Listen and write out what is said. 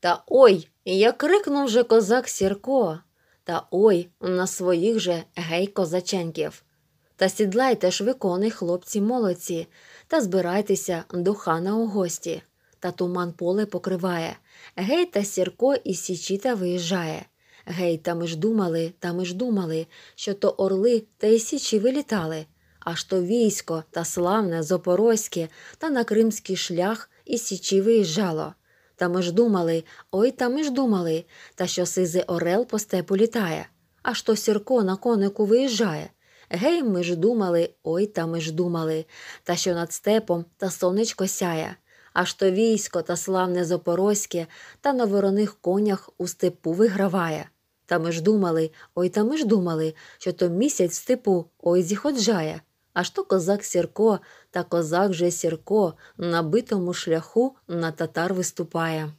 Та ой, як крикнув же козак Сірко, та ой на своїх же гей козаченьків. Та сідлайте ж викони, хлопці молодці, та збирайтеся до хана у гості. Та туман поле покриває. Гей та сірко і січі та виїжджає. Гей, та ми ж думали, та ми ж думали, що то орли та й січі вилітали, аж то військо та славне, Запорозьке та на кримський шлях і січі виїжджало. Та ми ж думали, ой, та ми ж думали, та що сизий орел по степу літає, аж то сірко на конику виїжджає. Гей, ми ж думали, ой, та ми ж думали, та що над степом та сонечко сяє, аж то військо та славне Запорозьке, та на вороних конях у степу виграває. Та ми ж думали, ой, та ми ж думали, що то місяць в степу ой зіходжає аж то козак Сірко та козак же Сірко на битому шляху на татар виступає.